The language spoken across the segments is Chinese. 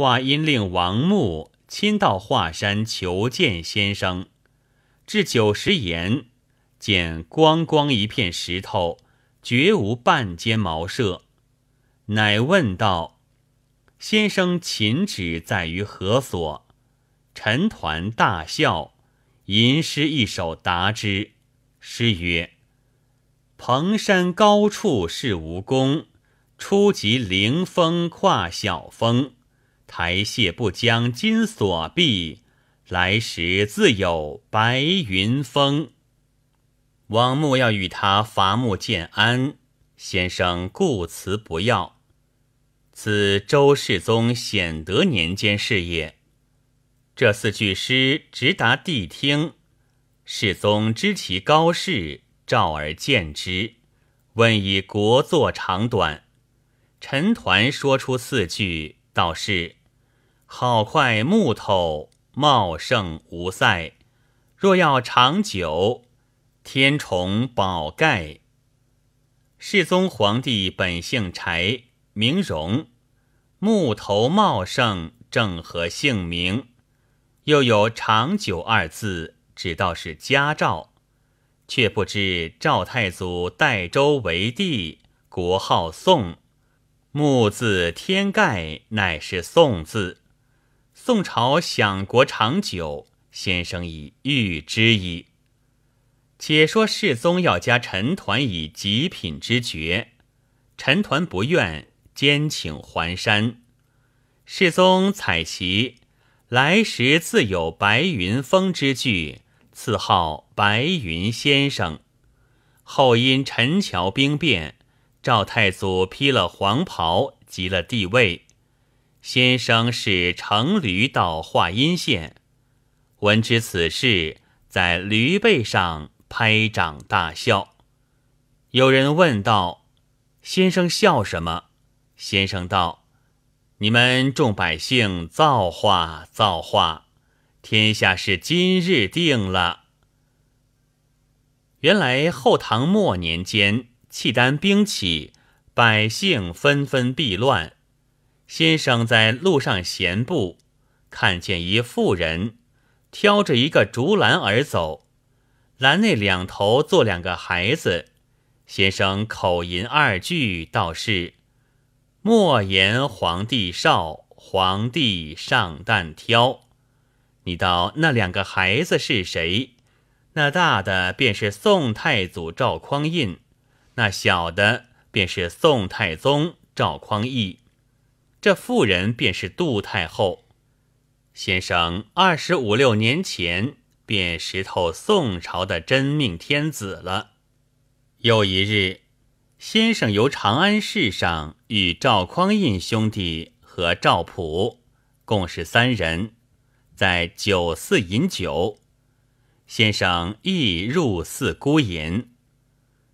话音令王木亲到华山求见先生，至九十岩，见光光一片石头，绝无半间茅舍，乃问道：“先生勤止在于何所？”陈抟大笑，吟诗一首答之。诗曰：“蓬山高处是无功，初及凌峰跨小峰。”苔榭不将金锁闭，来时自有白云峰。王穆要与他伐木建安，先生故辞不要。此周世宗显德年间事也。这四句诗直达谛听，世宗知其高士，召而见之，问以国作长短，陈抟说出四句，道是。好块木头茂盛无塞，若要长久，天重宝盖。世宗皇帝本姓柴，名荣，木头茂盛正合姓名，又有长久二字，只道是家兆，却不知赵太祖代周为帝，国号宋，木字天盖乃是宋字。宋朝享国长久，先生已预之矣。且说世宗要加陈抟以极品之爵，陈抟不愿，兼请还山。世宗采其来时自有白云峰之句，赐号白云先生。后因陈桥兵变，赵太祖披了黄袍，即了帝位。先生是乘驴到华阴县，闻知此事，在驴背上拍掌大笑。有人问道：“先生笑什么？”先生道：“你们众百姓，造化，造化，天下是今日定了。”原来后唐末年间，契丹兵起，百姓纷纷避乱。先生在路上闲步，看见一妇人挑着一个竹篮而走，篮内两头坐两个孩子。先生口吟二句，道是：“莫言皇帝少，皇帝上担挑。”你道那两个孩子是谁？那大的便是宋太祖赵匡胤，那小的便是宋太宗赵匡义。这妇人便是杜太后。先生二十五六年前便识透宋朝的真命天子了。有一日，先生由长安市上与赵匡胤兄弟和赵普，共是三人，在酒肆饮酒。先生亦入寺孤饮，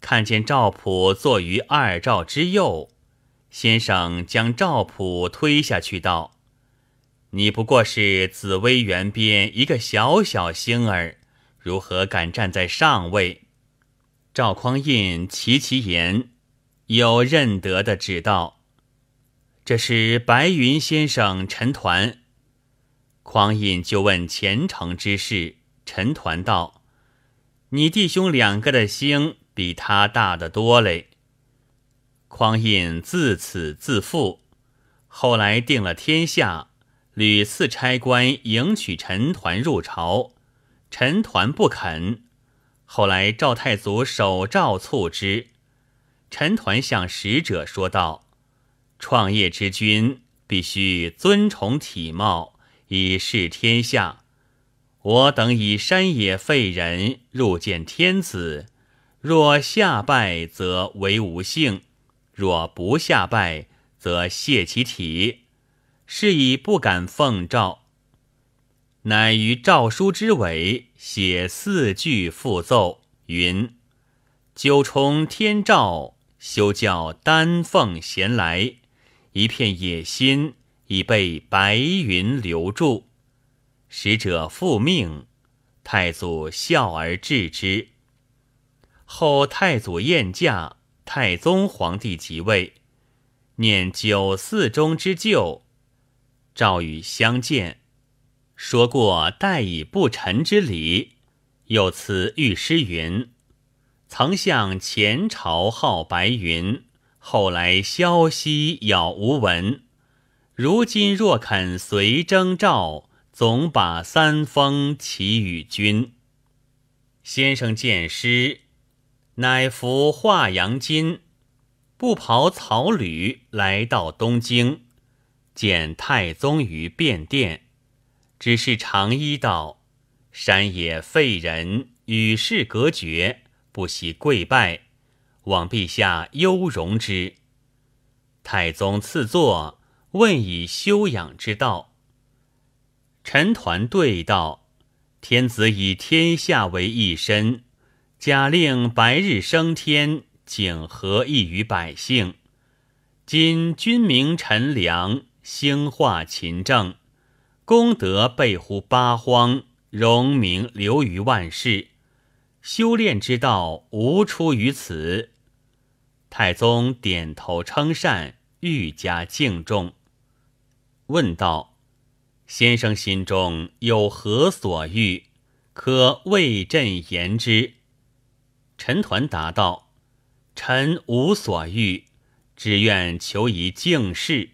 看见赵普坐于二赵之右。先生将赵普推下去，道：“你不过是紫薇园边一个小小星儿，如何敢站在上位？”赵匡胤齐齐言，有认得的指道：“这是白云先生陈抟。”匡胤就问前程之事，陈抟道：“你弟兄两个的星比他大得多嘞。”匡胤自此自负，后来定了天下，屡次差官迎娶陈抟入朝，陈抟不肯。后来赵太祖手诏促之，陈抟向使者说道：“创业之君必须尊崇体貌以示天下，我等以山野废人入见天子，若下拜则为无幸。”若不下拜，则泄其体，是以不敢奉诏。乃于诏书之尾写四句复奏云：“九重天诏，休教丹凤衔来。一片野心已被白云留住。”使者复命，太祖笑而置之。后太祖宴驾。太宗皇帝即位，念九寺中之旧，诏与相见，说过待以不臣之礼，又赐御诗云：“曾向前朝号白云，后来消息杳无闻。如今若肯随征召，总把三封齐与君。”先生见诗。乃服华阳巾，不袍草履，来到东京，见太宗于便殿。只是长衣道：“山野废人，与世隔绝，不惜跪拜，望陛下优容之。”太宗赐坐，问以修养之道。臣团对道：“天子以天下为一身。”假令白日升天，景和益于百姓？今君明臣良，兴化勤政，功德备乎八荒，荣名流于万世。修炼之道，无出于此。太宗点头称善，愈加敬重，问道：“先生心中有何所欲？可为朕言之。”陈抟答道：“臣无所欲，只愿求一静事。”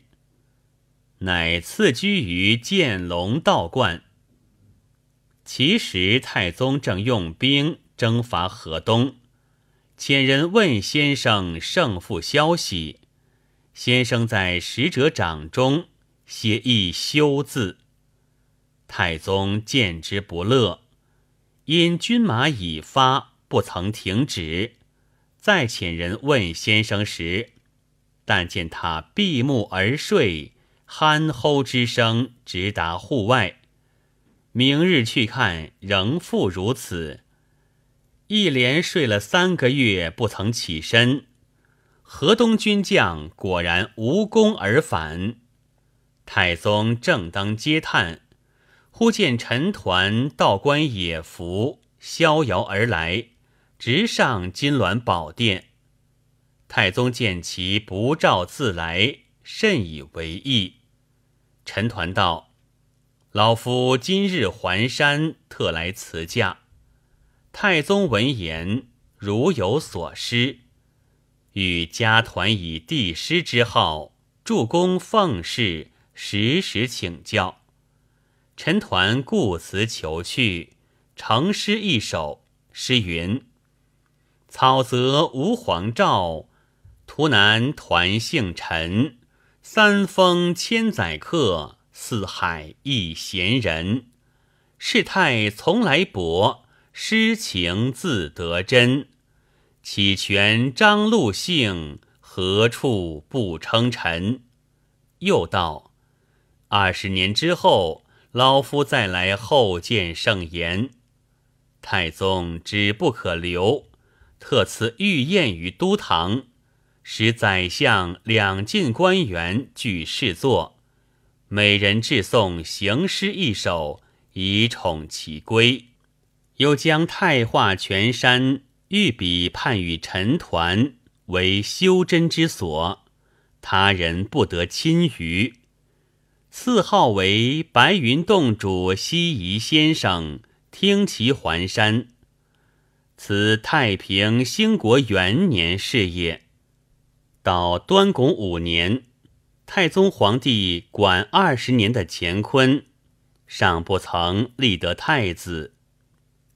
乃赐居于建龙道观。其时太宗正用兵征伐河东，遣人问先生胜负消息，先生在使者掌中写一休字。太宗见之不乐，因军马已发。”不曾停止。再请人问先生时，但见他闭目而睡，憨厚之声直达户外。明日去看，仍复如此。一连睡了三个月，不曾起身。河东军将果然无功而返。太宗正当嗟叹，忽见陈抟道观野服逍遥而来。直上金銮宝殿，太宗见其不召自来，甚以为意。陈抟道：“老夫今日还山，特来辞驾。”太宗闻言，如有所失，与家团以帝师之号，助公奉侍，时时请教。陈抟故辞求去，成诗一首，诗云：草泽无黄照，图南团姓陈。三峰千载客，四海一闲人。世态从来薄，诗情自得真。岂全张陆姓，何处不称臣？又道：二十年之后，老夫再来，后见圣言。太宗只不可留。特赐御宴于都堂，使宰相、两晋官员俱侍坐，每人致送行诗一首，以宠其归。又将太华全山御笔判与陈抟为修真之所，他人不得侵于。赐号为白云洞主、西夷先生，听其还山。此太平兴国元年事也。到端拱五年，太宗皇帝管二十年的乾坤，尚不曾立得太子。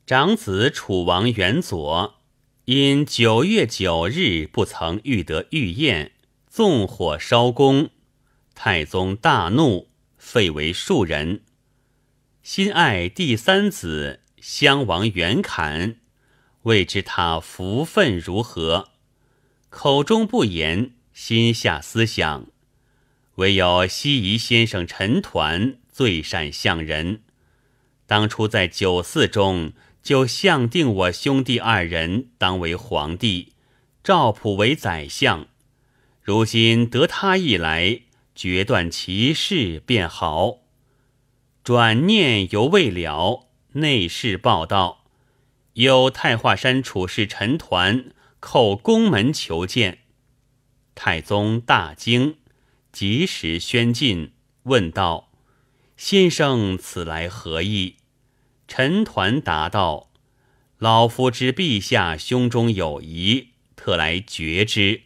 长子楚王元佐，因九月九日不曾遇得御宴，纵火烧宫，太宗大怒，废为庶人。心爱第三子襄王元侃。未知他福分如何，口中不言，心下思想，唯有西夷先生陈抟最善相人。当初在酒肆中，就相定我兄弟二人当为皇帝，赵普为宰相。如今得他一来，决断其事便好。转念犹未了，内侍报道。有太华山处士陈抟叩宫门求见，太宗大惊，及时宣进，问道：“先生此来何意？”陈抟答道：“老夫知陛下胸中有疑，特来决之。”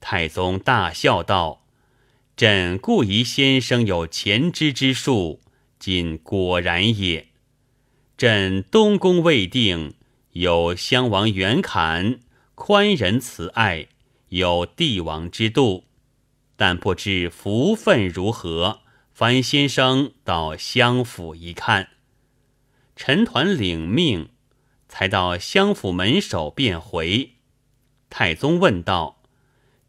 太宗大笑道：“朕故疑先生有前知之术，今果然也。”朕东宫未定，有襄王元侃，宽仁慈爱，有帝王之度，但不知福分如何。凡先生到相府一看，陈团领命，才到相府门首便回。太宗问道：“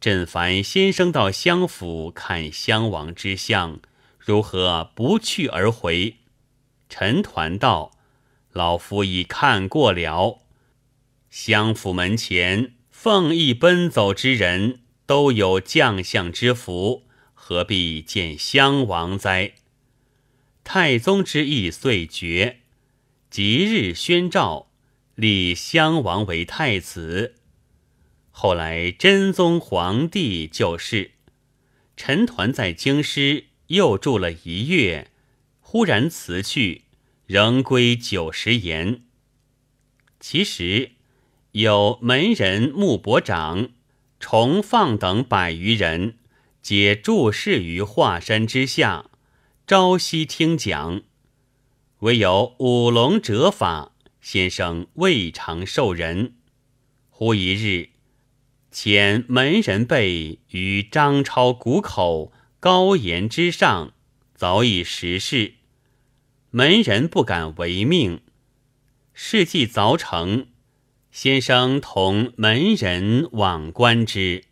朕凡先生到相府看襄王之相如何？不去而回？”陈团道。老夫已看过了，相府门前奉意奔走之人，都有将相之福，何必见襄王哉？太宗之意遂决，即日宣诏，立襄王为太子。后来真宗皇帝就是陈抟在京师又住了一月，忽然辞去。仍归九十言。其实有门人穆伯长、重放等百余人，皆注视于华山之下，朝夕听讲。唯有五龙折法先生未尝受人。忽一日，遣门人辈于张超谷口高岩之上，早已实事。门人不敢违命，事既凿成，先生同门人往观之。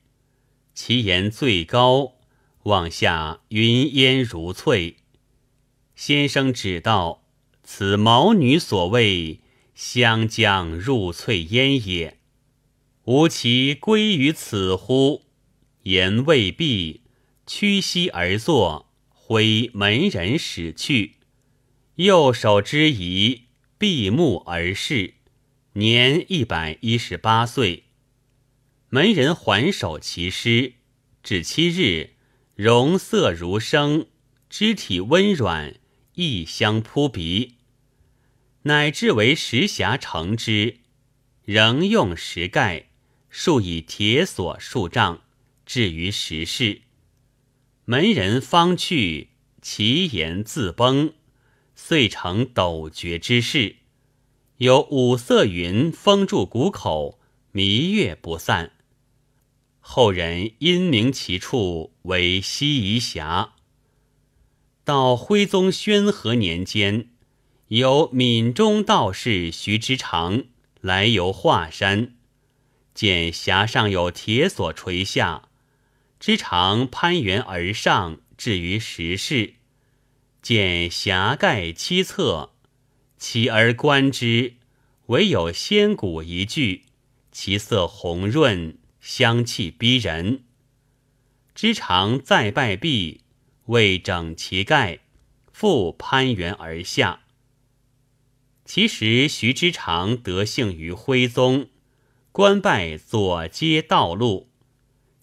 其言最高，望下云烟如翠。先生指道：“此毛女所谓湘江入翠烟也。吾其归于此乎？”言未毕，屈膝而坐，挥门人使去。右手之遗，闭目而视，年一百一十八岁。门人还守其尸，至七日，容色如生，肢体温软，异香扑鼻，乃至为石匣盛之，仍用石盖，数以铁锁数丈，置于石室。门人方去，其言自崩。遂成斗绝之势，有五色云封住谷口，弥月不散。后人因名其处为西夷峡。到徽宗宣和年间，由闽中道士徐之常来游华山，见峡上有铁索垂下，之常攀援而上，至于石室。见峡盖七侧，其而观之，唯有仙骨一具，其色红润，香气逼人。知常再拜毕，未整其盖，复攀援而下。其实徐知常得幸于徽宗，官拜左接道路，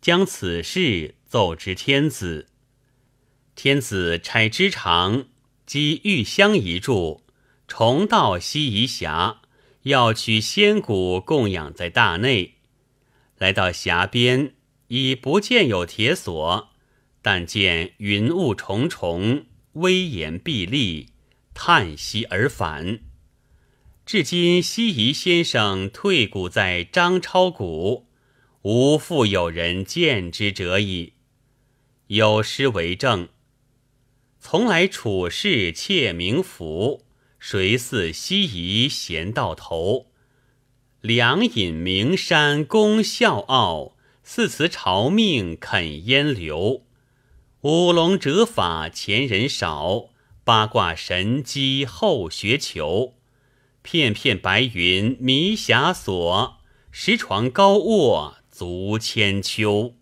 将此事奏知天子。天子差知常积玉香一柱，重到西夷峡，要取仙骨供养在大内。来到峡边，已不见有铁索，但见云雾重重，威严壁立，叹息而返。至今西夷先生退骨在张超谷，无复有人见之者矣。有诗为证。从来处世窃名符，谁似西夷闲到头？两隐名山功效傲，四辞朝命肯烟流。五龙折法前人少，八卦神机后学求。片片白云迷霞锁，石床高卧足千秋。